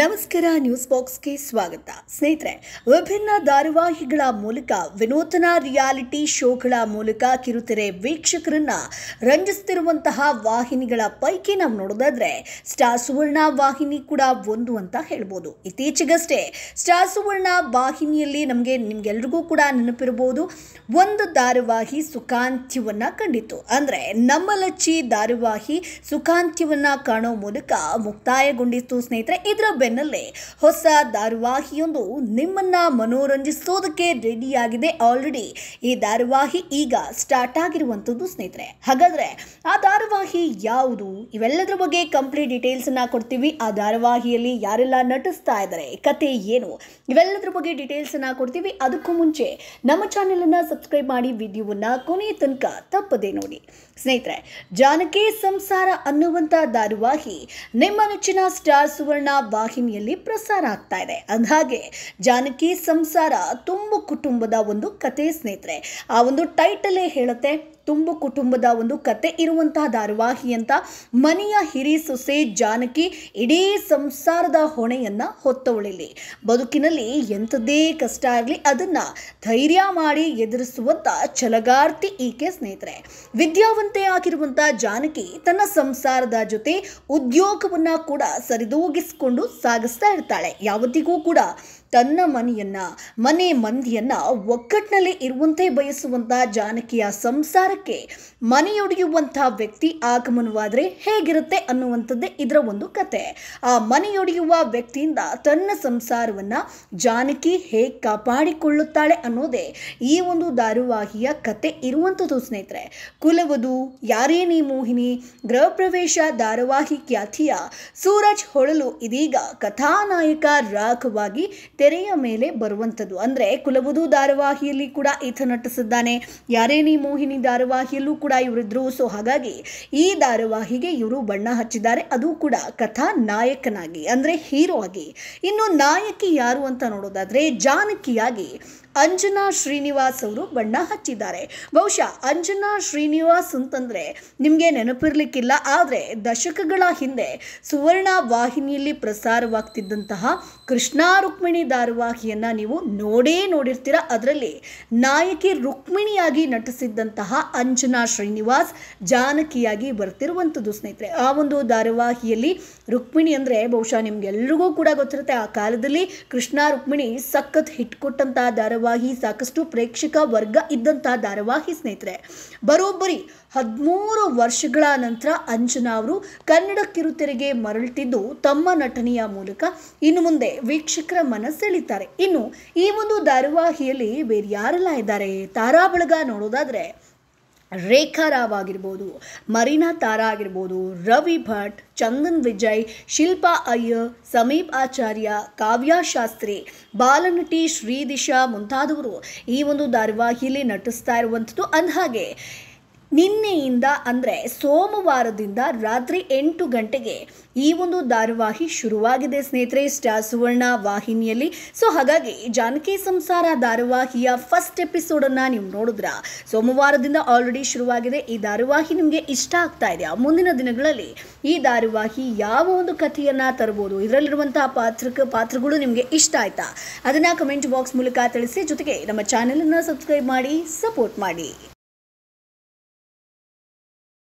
ನಮಸ್ಕಾರ ನ್ಯೂಸ್ ಬಾಕ್ಸ್ಗೆ ಸ್ವಾಗತ ಸ್ನೇಹಿತರೆ ವಿಭಿನ್ನ ಧಾರಾವಾಹಿಗಳ ಮೂಲಕ ವಿನೂತನ ರಿಯಾಲಿಟಿ ಶೋಗಳ ಮೂಲಕ ಕಿರುತೆರೆ ವೀಕ್ಷಕರನ್ನ ರಂಜಿಸ್ತಿರುವಂತಹ ವಾಹಿನಿಗಳ ಪೈಕಿ ನಾವು ನೋಡೋದಾದ್ರೆ ಸ್ಟಾರ್ ಸುವರ್ಣ ವಾಹಿನಿ ಕೂಡ ಒಂದು ಅಂತ ಹೇಳ್ಬೋದು ಇತ್ತೀಚೆಗಷ್ಟೇ ಸ್ಟಾರ್ ಸುವರ್ಣ ವಾಹಿನಿಯಲ್ಲಿ ನಮಗೆ ನಿಮ್ಗೆಲ್ರಿಗೂ ಕೂಡ ನೆನಪಿರಬಹುದು ಒಂದು ಧಾರಾವಾಹಿ ಸುಖಾಂತ್ಯವನ್ನ ಕಂಡಿತ್ತು ನಮ್ಮ ಲಚ್ಚಿ ಧಾರಾವಾಹಿ ಸುಖಾಂತ್ಯವನ್ನ ಕಾಣೋ ಮೂಲಕ ಮುಕ್ತಾಯಗೊಂಡಿತ್ತು ಸ್ನೇಹಿತರೆ ಇದರ ಬೆನ್ನಲ್ಲೇ ಹೊಸ ಧಾರಾವಾಹಿಯೊಂದು ನಿಮ್ಮನ್ನ ಮನೋರಂಜಿಸೋದಕ್ಕೆ ರೆಡಿಯಾಗಿದೆ ಆಲ್ರೆಡಿ ಈ ಧಾರಾವಾಹಿ ಈಗ ಸ್ಟಾರ್ಟ್ ಆಗಿರುವಂತದ್ದು ಸ್ನೇಹಿತರೆ ಹಾಗಾದ್ರೆ ಆ ಧಾರಾವಾಹಿ ಯಾವುದು ಇವೆಲ್ಲದರ ಬಗ್ಗೆ ಕಂಪ್ಲೀಟ್ ಡೀಟೇಲ್ಸನ್ನು ಕೊಡ್ತೀವಿ ಆ ಧಾರಾವಾಹಿಯಲ್ಲಿ ಯಾರೆಲ್ಲ ನಟಿಸ್ತಾ ಇದ್ದಾರೆ ಕತೆ ಏನು ಇವೆಲ್ಲದರ ಬಗ್ಗೆ ಡೀಟೇಲ್ಸನ್ನು ಕೊಡ್ತೀವಿ ಅದಕ್ಕೂ ಮುಂಚೆ ನಮ್ಮ ಚಾನೆಲನ್ನು ಸಬ್ಸ್ಕ್ರೈಬ್ ಮಾಡಿ ವಿಡಿಯೋವನ್ನು ಕೊನೆಯ ತನಕ ತಪ್ಪದೆ ನೋಡಿ ಸ್ನೇಹಿತರೆ ಜಾನಕಿ ಸಂಸಾರ ಅನ್ನುವಂತ ಧಾರಾವಾಹಿ ನಿಮ್ಮ ನೆಚ್ಚಿನ ಸ್ಟಾರ್ ಸುವರ್ಣ ವಾಹಿನಿಯಲ್ಲಿ ಪ್ರಸಾರ ಆಗ್ತಾ ಇದೆ ಅಂದಾಗೆ ಜಾನಕಿ ಸಂಸಾರ ತುಂಬ ಕುಟುಂಬದ ಒಂದು ಕತೆ ಸ್ನೇಹಿತರೆ ಆ ಒಂದು ಟೈಟಲೇ ಹೇಳುತ್ತೆ ತುಂಬು ಕುಟುಂಬದ ಒಂದು ಕತೆ ಇರುವಂತಹ ಧಾರಾವಾಹಿ ಅಂತ ಮನೆಯ ಹಿರಿ ಸೊಸೆ ಜಾನಕಿ ಇಡೀ ಸಂಸಾರದ ಹೊಣೆಯನ್ನು ಹೊತ್ತವಳಿಲಿ ಬದುಕಿನಲ್ಲಿ ಎಂಥದೇ ಕಷ್ಟ ಆಗಲಿ ಅದನ್ನು ಧೈರ್ಯ ಮಾಡಿ ಎದುರಿಸುವಂತ ಛಲಗಾರ್ತಿ ಈಕೆ ಸ್ನೇಹಿತರೆ ವಿದ್ಯಾವಂತೆ ಆಗಿರುವಂಥ ಜಾನಕಿ ತನ್ನ ಸಂಸಾರದ ಜೊತೆ ಉದ್ಯೋಗವನ್ನು ಕೂಡ ಸರಿದೂಗಿಸಿಕೊಂಡು ಸಾಗಿಸ್ತಾ ಇರ್ತಾಳೆ ಯಾವತ್ತಿಗೂ ಕೂಡ ತನ್ನ ಮನೆಯನ್ನು ಮನೆ ಮಂದಿಯನ್ನು ಒಗ್ಗಟ್ಟಿನಲ್ಲಿ ಇರುವಂತೆ ಬಯಸುವಂಥ ಜಾನಕಿಯ ಸಂಸಾರಕ್ಕೆ ಮನೆಯೊಡೆಯುವಂಥ ವ್ಯಕ್ತಿ ಆಗಮನವಾದರೆ ಹೇಗಿರುತ್ತೆ ಅನ್ನುವಂಥದ್ದೇ ಇದರ ಒಂದು ಕತೆ ಆ ಮನೆಯೊಡೆಯುವ ವ್ಯಕ್ತಿಯಿಂದ ತನ್ನ ಸಂಸಾರವನ್ನು ಜಾನಕಿ ಹೇಗೆ ಕಾಪಾಡಿಕೊಳ್ಳುತ್ತಾಳೆ ಅನ್ನೋದೇ ಈ ಒಂದು ಧಾರಾವಾಹಿಯ ಕತೆ ಇರುವಂಥದ್ದು ಸ್ನೇಹಿತರೆ ಕುಲವದು ಯಾರೇ ನೀ ಮೋಹಿನಿ ಗೃಹ ಪ್ರವೇಶ ಧಾರಾವಾಹಿ ಖ್ಯಾತಿಯ ಸೂರಜ್ ಹೊಳಲು ಇದೀಗ ಕಥಾನಾಯಕ ರಾಘವಾಗಿ ತೆರೆಯ ಮೇಲೆ ಬರುವಂಥದ್ದು ಅಂದರೆ ಕುಲವದು ಧಾರಾವಾಹಿಯಲ್ಲಿ ಕೂಡ ಈತ ನಟಿಸಿದ್ದಾನೆ ಯಾರೇ ನೀ ಮೋಹಿನಿ ಧಾರಾವಾಹಿಯಲ್ಲೂ ಕೂಡ ಇವರಿದ್ರು ಸೊ ಹಾಗಾಗಿ ಈ ಧಾರಾವಾಹಿಗೆ ಇವರು ಬಣ್ಣ ಹಚ್ಚಿದ್ದಾರೆ ಅದು ಕೂಡ ಕಥಾ ನಾಯಕನಾಗಿ ಅಂದರೆ ಹೀರೋ ಆಗಿ ಇನ್ನು ನಾಯಕಿ ಯಾರು ಅಂತ ನೋಡೋದಾದರೆ ಜಾನಕಿಯಾಗಿ ಅಂಜನಾ ಶ್ರೀನಿವಾಸ್ ಅವರು ಬಣ್ಣ ಹಚ್ಚಿದ್ದಾರೆ ಬಹುಶಃ ಅಂಜನಾ ಶ್ರೀನಿವಾಸ್ ಅಂತಂದ್ರೆ ನಿಮಗೆ ನೆನಪಿರಲಿಕ್ಕಿಲ್ಲ ಆದರೆ ದಶಕಗಳ ಹಿಂದೆ ಸುವರ್ಣ ವಾಹಿನಿಯಲ್ಲಿ ಪ್ರಸಾರವಾಗ್ತಿದ್ದಂತಹ ಕೃಷ್ಣಾ ರುಕ್ಮಿಣಿ ಧಾರಾವಾಹಿಯನ್ನ ನೀವು ನೋಡೇ ನೋಡಿರ್ತೀರ ಅದರಲ್ಲಿ ನಾಯಕಿ ರುಕ್ಮಿಣಿಯಾಗಿ ನಟಿಸಿದ್ದಂತಹ ಅಂಜನಾ ಶ್ರೀನಿವಾಸ್ ಜಾನಕಿಯಾಗಿ ಬರ್ತಿರುವಂಥದ್ದು ಸ್ನೇಹಿತರೆ ಆ ಒಂದು ಧಾರಾವಾಹಿಯಲ್ಲಿ ರುಕ್ಮಿಣಿ ಅಂದರೆ ಬಹುಶಃ ನಿಮ್ಗೆಲ್ರಿಗೂ ಕೂಡ ಗೊತ್ತಿರುತ್ತೆ ಆ ಕಾಲದಲ್ಲಿ ಕೃಷ್ಣ ರುಕ್ಮಿಣಿ ಸಖತ್ ಹಿಟ್ ಕೊಟ್ಟಂತಹ ಧಾರಾವಾಹಿ ಧಾರಾವಾಹಿ ಸಾಕಷ್ಟು ಪ್ರೇಕ್ಷಕ ವರ್ಗ ಇದ್ದಂತ ಧಾರಾವಾಹಿ ಸ್ನೇಹಿತರೆ ಬರೋಬ್ಬರಿ ಹದಿಮೂರು ವರ್ಷಗಳ ನಂತರ ಅಂಜನಾ ಅವರು ಕನ್ನಡ ಕಿರುತೆರೆಗೆ ಮರಳುತ್ತಿದ್ದು ತಮ್ಮ ನಟನೆಯ ಮೂಲಕ ಇನ್ನು ಮುಂದೆ ವೀಕ್ಷಕರ ಮನಸ್ಸೆಳಿತಾರೆ ಇನ್ನು ಈ ಒಂದು ಧಾರಾವಾಹಿಯಲ್ಲಿ ಬೇರೆ ಯಾರೆಲ್ಲ ಇದ್ದಾರೆ ತಾರಾ ಬಳಗ ನೋಡೋದಾದರೆ ರೇಖಾ ರಾವ್ ಆಗಿರ್ಬೋದು ಮರೀನಾ ತಾರಾ ಆಗಿರ್ಬೋದು ರವಿ ಭಟ್ ಚಂದನ್ ವಿಜಯ್ ಶಿಲ್ಪಾ ಅಯ್ಯ ಸಮೀಪ್ ಆಚಾರ್ಯ ಕಾವ್ಯಾ ಶಾಸ್ತ್ರಿ ಬಾಲನಟಿ ಶ್ರೀದಿಶಾ ಮುಂತಾದವರು ಈ ಒಂದು ಧಾರಾವಾಹಿಯಲ್ಲಿ ನಟಿಸ್ತಾ ಇರುವಂಥದ್ದು ಅಂದಹಾಗೆ ನಿನ್ನೆಯಿಂದ ಅಂದರೆ ಸೋಮವಾರದಿಂದ ರಾತ್ರಿ ಎಂಟು ಗಂಟೆಗೆ ಈ ಒಂದು ಧಾರಾವಾಹಿ ಶುರುವಾಗಿದೆ ಸ್ನೇಹಿತರೆ ಸ್ಟಾರ್ ಸುವರ್ಣ ವಾಹಿನಿಯಲ್ಲಿ ಸೊ ಹಾಗಾಗಿ ಜಾನಕಿ ಸಂಸಾರ ಧಾರಾವಾಹಿಯ ಫಸ್ಟ್ ಎಪಿಸೋಡನ್ನು ನೀವು ನೋಡಿದ್ರ ಸೋಮವಾರದಿಂದ ಆಲ್ರೆಡಿ ಶುರುವಾಗಿದೆ ಈ ಧಾರಾವಾಹಿ ನಿಮಗೆ ಇಷ್ಟ ಆಗ್ತಾ ಇದೆಯಾ ಮುಂದಿನ ದಿನಗಳಲ್ಲಿ ಈ ಧಾರಾವಾಹಿ ಯಾವ ಒಂದು ಕಥೆಯನ್ನು ತರಬಹುದು ಇದರಲ್ಲಿರುವಂತಹ ಪಾತ್ರಕ್ಕೆ ಪಾತ್ರಗಳು ನಿಮಗೆ ಇಷ್ಟ ಆಯ್ತಾ ಅದನ್ನು ಕಮೆಂಟ್ ಬಾಕ್ಸ್ ಮೂಲಕ ತಿಳಿಸಿ ಜೊತೆಗೆ ನಮ್ಮ ಚಾನಲನ್ನು ಸಬ್ಸ್ಕ್ರೈಬ್ ಮಾಡಿ ಸಪೋರ್ಟ್ ಮಾಡಿ